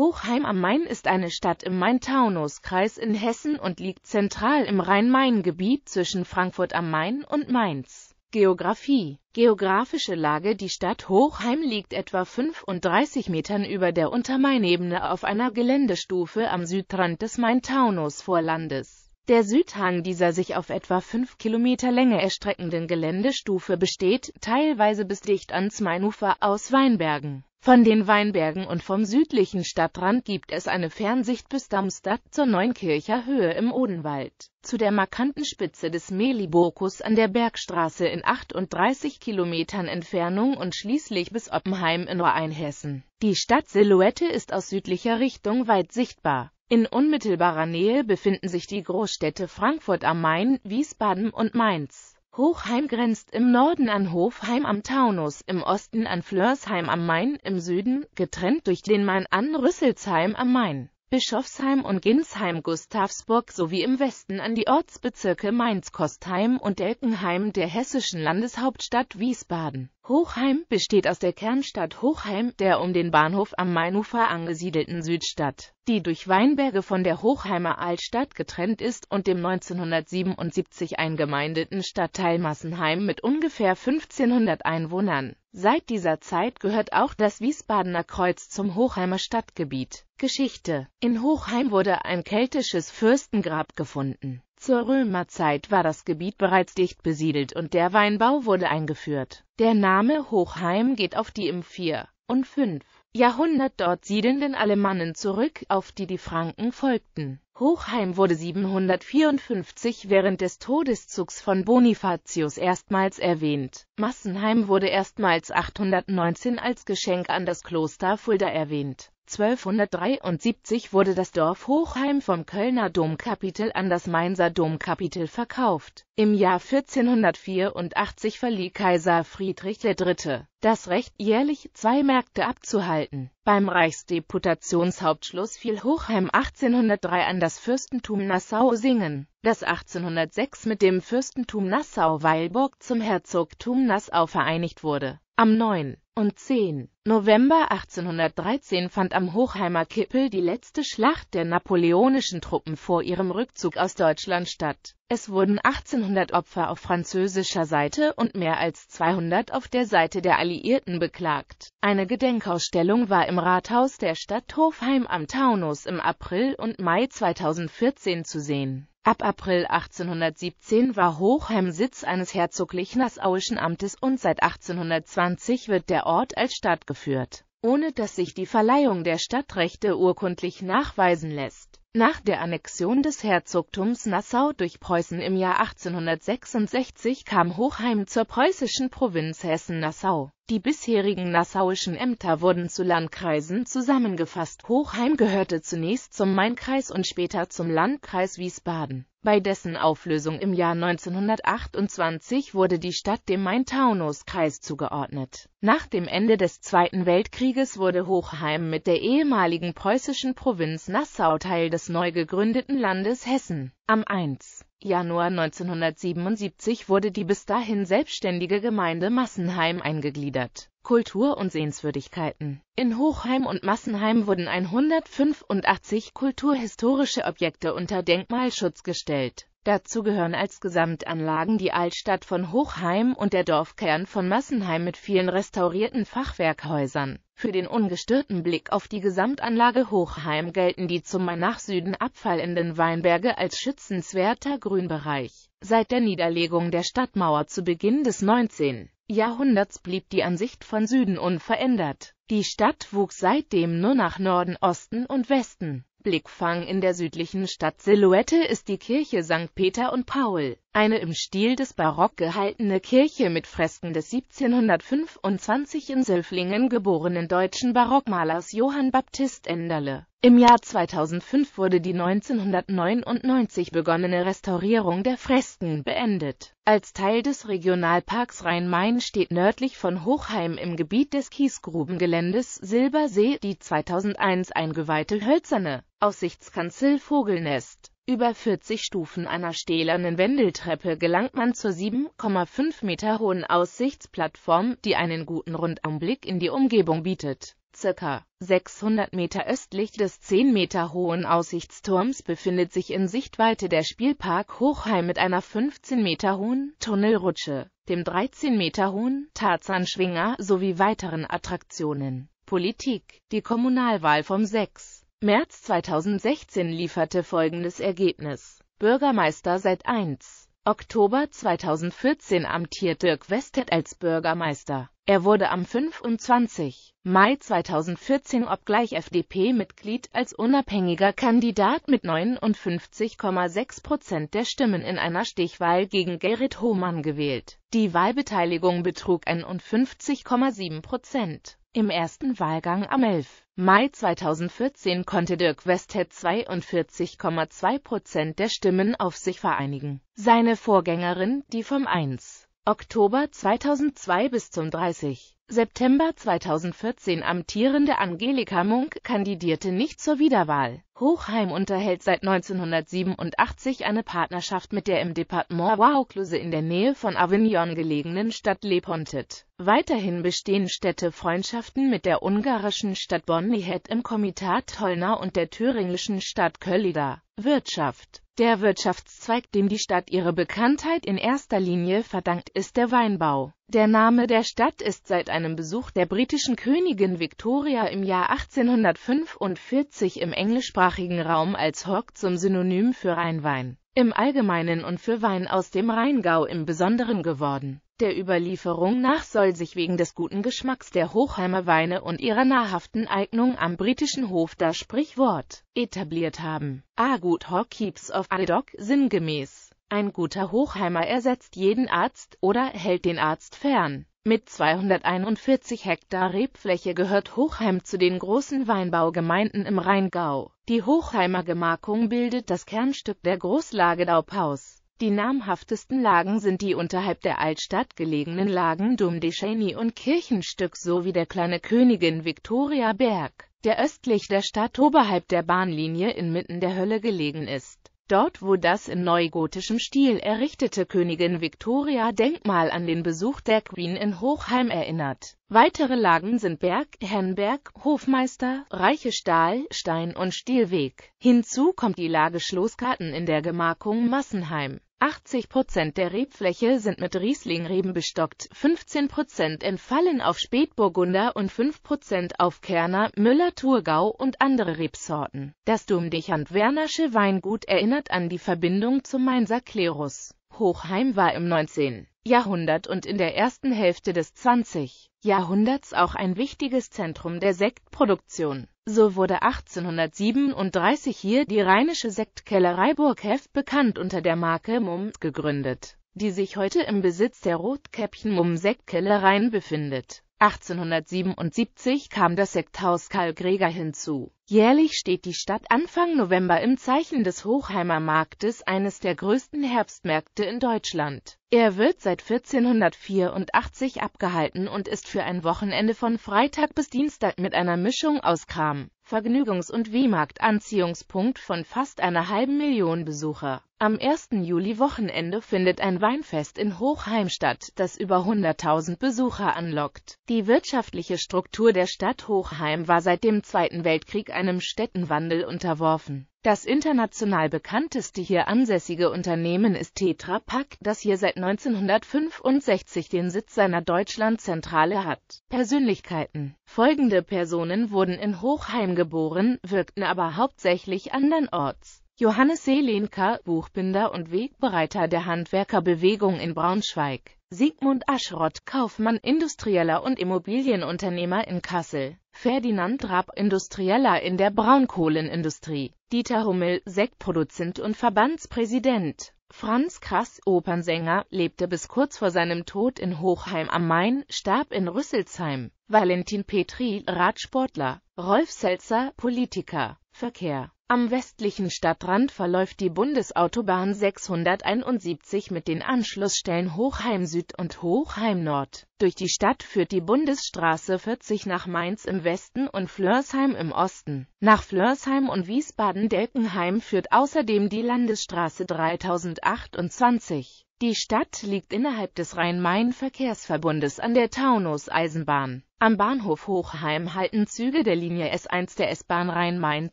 Hochheim am Main ist eine Stadt im Main-Taunus-Kreis in Hessen und liegt zentral im Rhein-Main-Gebiet zwischen Frankfurt am Main und Mainz. Geografie Geografische Lage Die Stadt Hochheim liegt etwa 35 Metern über der Untermainebene auf einer Geländestufe am Südrand des Main-Taunus-Vorlandes. Der Südhang dieser sich auf etwa 5 Kilometer Länge erstreckenden Geländestufe besteht, teilweise bis dicht ans Mainufer, aus Weinbergen. Von den Weinbergen und vom südlichen Stadtrand gibt es eine Fernsicht bis Darmstadt zur Neunkircher Höhe im Odenwald. Zu der markanten Spitze des Melibokus an der Bergstraße in 38 Kilometern Entfernung und schließlich bis Oppenheim in Rheinhessen. Die Stadtsilhouette ist aus südlicher Richtung weit sichtbar. In unmittelbarer Nähe befinden sich die Großstädte Frankfurt am Main, Wiesbaden und Mainz. Hochheim grenzt im Norden an Hofheim am Taunus, im Osten an Flörsheim am Main, im Süden, getrennt durch den Main an Rüsselsheim am Main, Bischofsheim und Ginsheim Gustavsburg sowie im Westen an die Ortsbezirke Mainz-Kostheim und Elkenheim der hessischen Landeshauptstadt Wiesbaden Hochheim besteht aus der Kernstadt Hochheim, der um den Bahnhof am Mainufer angesiedelten Südstadt, die durch Weinberge von der Hochheimer Altstadt getrennt ist und dem 1977 eingemeindeten Stadtteil Massenheim mit ungefähr 1500 Einwohnern. Seit dieser Zeit gehört auch das Wiesbadener Kreuz zum Hochheimer Stadtgebiet. Geschichte In Hochheim wurde ein keltisches Fürstengrab gefunden zur Römerzeit war das Gebiet bereits dicht besiedelt und der Weinbau wurde eingeführt. Der Name Hochheim geht auf die im 4. und 5. Jahrhundert dort siedelnden Alemannen zurück, auf die die Franken folgten. Hochheim wurde 754 während des Todeszugs von Bonifatius erstmals erwähnt. Massenheim wurde erstmals 819 als Geschenk an das Kloster Fulda erwähnt. 1273 wurde das Dorf Hochheim vom Kölner Domkapitel an das Mainzer Domkapitel verkauft. Im Jahr 1484 verlieh Kaiser Friedrich III. das Recht, jährlich zwei Märkte abzuhalten. Beim Reichsdeputationshauptschluss fiel Hochheim 1803 an das Fürstentum Nassau-Singen, das 1806 mit dem Fürstentum Nassau-Weilburg zum Herzogtum Nassau vereinigt wurde am 9. und 10. November 1813 fand am Hochheimer Kippel die letzte Schlacht der napoleonischen Truppen vor ihrem Rückzug aus Deutschland statt. Es wurden 1800 Opfer auf französischer Seite und mehr als 200 auf der Seite der Alliierten beklagt. Eine Gedenkausstellung war im Rathaus der Stadt Hofheim am Taunus im April und Mai 2014 zu sehen Ab April 1817 war Hochheim Sitz eines herzoglichen nassauischen Amtes und seit 1820 wird der Ort als Stadt geführt, ohne dass sich die Verleihung der Stadtrechte urkundlich nachweisen lässt nach der Annexion des Herzogtums Nassau durch Preußen im Jahr 1866 kam Hochheim zur preußischen Provinz Hessen-Nassau. Die bisherigen nassauischen Ämter wurden zu Landkreisen zusammengefasst. Hochheim gehörte zunächst zum Mainkreis und später zum Landkreis Wiesbaden bei dessen Auflösung im Jahr 1928 wurde die Stadt dem Main-Taunus-Kreis zugeordnet. Nach dem Ende des Zweiten Weltkrieges wurde Hochheim mit der ehemaligen preußischen Provinz Nassau Teil des neu gegründeten Landes Hessen. Am 1. Januar 1977 wurde die bis dahin selbstständige Gemeinde Massenheim eingegliedert Kultur und Sehenswürdigkeiten. In Hochheim und Massenheim wurden 185 kulturhistorische Objekte unter Denkmalschutz gestellt. Dazu gehören als Gesamtanlagen die Altstadt von Hochheim und der Dorfkern von Massenheim mit vielen restaurierten Fachwerkhäusern. Für den ungestörten Blick auf die Gesamtanlage Hochheim gelten die zum nach Süden abfallenden Weinberge als schützenswerter Grünbereich. Seit der Niederlegung der Stadtmauer zu Beginn des 19. Jahrhunderts blieb die Ansicht von Süden unverändert. Die Stadt wuchs seitdem nur nach Norden, Osten und Westen. Blickfang in der südlichen Stadt Silhouette ist die Kirche St. Peter und Paul, eine im Stil des Barock gehaltene Kirche mit Fresken des 1725 in Sülflingen geborenen deutschen Barockmalers Johann Baptist Enderle im Jahr 2005 wurde die 1999 begonnene Restaurierung der Fresken beendet. Als Teil des Regionalparks Rhein-Main steht nördlich von Hochheim im Gebiet des Kiesgrubengeländes Silbersee die 2001 eingeweihte hölzerne Aussichtskanzel Vogelnest. Über 40 Stufen einer stählernen Wendeltreppe gelangt man zur 7,5 Meter hohen Aussichtsplattform, die einen guten Rundumblick in die Umgebung bietet Circa 600 Meter östlich des 10 Meter hohen Aussichtsturms befindet sich in Sichtweite der Spielpark Hochheim mit einer 15 Meter hohen Tunnelrutsche, dem 13 Meter hohen Tarzanschwinger sowie weiteren Attraktionen. Politik Die Kommunalwahl vom 6. März 2016 lieferte folgendes Ergebnis. Bürgermeister seit 1. Oktober 2014 amtiert Dirk Westet als Bürgermeister. Er wurde am 25. Mai 2014 obgleich FDP-Mitglied als unabhängiger Kandidat mit 59,6 Prozent der Stimmen in einer Stichwahl gegen Gerrit Hohmann gewählt. Die Wahlbeteiligung betrug 51,7 Prozent. Im ersten Wahlgang am 11. Mai 2014 konnte Dirk Westhead 42,2 Prozent der Stimmen auf sich vereinigen. Seine Vorgängerin, die vom 1. Oktober 2002 bis zum 30. September 2014 amtierende Angelika Munk kandidierte nicht zur Wiederwahl. Hochheim unterhält seit 1987 eine Partnerschaft mit der im Departement Waukluse in der Nähe von Avignon gelegenen Stadt Lepontet. Weiterhin bestehen Städtefreundschaften mit der ungarischen Stadt Bonnihet im Komitat Tolna und der thüringischen Stadt Köllida. Wirtschaft Der Wirtschaftszweig, dem die Stadt ihre Bekanntheit in erster Linie verdankt, ist der Weinbau. Der Name der Stadt ist seit einem Besuch der britischen Königin Victoria im Jahr 1845 im englischsprachigen Raum als Hog zum Synonym für Rheinwein im Allgemeinen und für Wein aus dem Rheingau im Besonderen geworden. Der Überlieferung nach soll sich wegen des guten Geschmacks der Hochheimer Weine und ihrer nahrhaften Eignung am britischen Hof das Sprichwort etabliert haben. A gut hog keeps of a dog sinngemäß ein guter Hochheimer ersetzt jeden Arzt oder hält den Arzt fern. Mit 241 Hektar Rebfläche gehört Hochheim zu den großen Weinbaugemeinden im Rheingau. Die Hochheimer Gemarkung bildet das Kernstück der Großlage Paus. Die namhaftesten Lagen sind die unterhalb der Altstadt gelegenen Lagen Dumdescheni und Kirchenstück sowie der kleine Königin Viktoria Berg, der östlich der Stadt oberhalb der Bahnlinie inmitten der Hölle gelegen ist. Dort, wo das in neugotischem Stil errichtete Königin Victoria Denkmal an den Besuch der Queen in Hochheim erinnert Weitere Lagen sind Berg, Hennberg, Hofmeister, Reiche Stahl, Stein- und Stielweg. Hinzu kommt die Lage Schloßgarten in der Gemarkung Massenheim. 80 Prozent der Rebfläche sind mit Rieslingreben bestockt, 15 Prozent entfallen auf Spätburgunder und 5 Prozent auf Kerner, Müller, Thurgau und andere Rebsorten. Das Dumdichand-Wernersche Weingut erinnert an die Verbindung zum Mainzer Klerus. Hochheim war im 19. Jahrhundert und in der ersten Hälfte des 20. Jahrhunderts auch ein wichtiges Zentrum der Sektproduktion. So wurde 1837 hier die Rheinische Sektkellerei Burgheff bekannt unter der Marke Mumm gegründet, die sich heute im Besitz der Rotkäppchen Mumm Sektkellereien befindet. 1877 kam das Sekthaus Karl Greger hinzu. Jährlich steht die Stadt Anfang November im Zeichen des Hochheimer Marktes, eines der größten Herbstmärkte in Deutschland. Er wird seit 1484 abgehalten und ist für ein Wochenende von Freitag bis Dienstag mit einer Mischung aus Kram, Vergnügungs- und Wehmarkt Anziehungspunkt von fast einer halben Million Besucher. Am 1. Juli-Wochenende findet ein Weinfest in Hochheim statt, das über 100.000 Besucher anlockt. Die wirtschaftliche Struktur der Stadt Hochheim war seit dem Zweiten Weltkrieg einem Städtenwandel unterworfen das international bekannteste hier ansässige Unternehmen ist Tetra Pak, das hier seit 1965 den Sitz seiner Deutschlandzentrale hat. Persönlichkeiten Folgende Personen wurden in Hochheim geboren, wirkten aber hauptsächlich andernorts. Johannes Selinka, Buchbinder und Wegbereiter der Handwerkerbewegung in Braunschweig. Sigmund Aschrott, Kaufmann, Industrieller und Immobilienunternehmer in Kassel, Ferdinand Rapp, Industrieller in der Braunkohlenindustrie, Dieter Hummel, Sektproduzent und Verbandspräsident, Franz Krass, Opernsänger, lebte bis kurz vor seinem Tod in Hochheim am Main, starb in Rüsselsheim, Valentin Petri, Radsportler, Rolf Selzer, Politiker, Verkehr am westlichen Stadtrand verläuft die Bundesautobahn 671 mit den Anschlussstellen Hochheim Süd und Hochheim Nord. Durch die Stadt führt die Bundesstraße 40 nach Mainz im Westen und Flörsheim im Osten. Nach Flörsheim und Wiesbaden-Delkenheim führt außerdem die Landesstraße 3028. Die Stadt liegt innerhalb des Rhein-Main-Verkehrsverbundes an der Taunus-Eisenbahn. Am Bahnhof Hochheim halten Züge der Linie S1 der S-Bahn Rhein-Main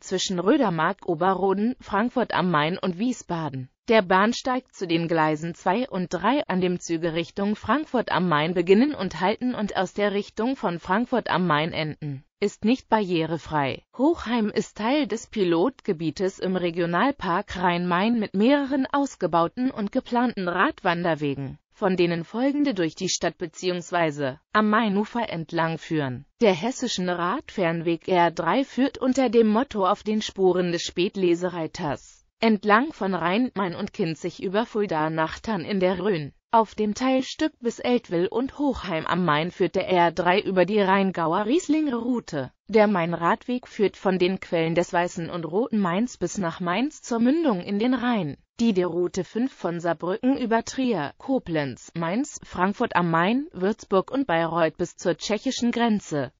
zwischen Rödermark-Oberroden, Frankfurt am Main und Wiesbaden. Der Bahnsteig zu den Gleisen 2 und 3 an dem Züge Richtung Frankfurt am Main beginnen und halten und aus der Richtung von Frankfurt am Main enden, ist nicht barrierefrei. Hochheim ist Teil des Pilotgebietes im Regionalpark Rhein-Main mit mehreren ausgebauten und geplanten Radwanderwegen von denen folgende durch die Stadt bzw. am Mainufer entlang führen. Der hessischen Radfernweg R3 führt unter dem Motto auf den Spuren des Spätlesereiters entlang von Rhein-Main und Kinzig über Fulda nach Tann in der Rhön. Auf dem Teilstück bis Eltwil und Hochheim am Main führt der R3 über die Rheingauer Riesling-Route. Der Mainradweg führt von den Quellen des Weißen und Roten Mains bis nach Mainz zur Mündung in den Rhein, die der Route 5 von Saarbrücken über Trier, Koblenz, Mainz, Frankfurt am Main, Würzburg und Bayreuth bis zur tschechischen Grenze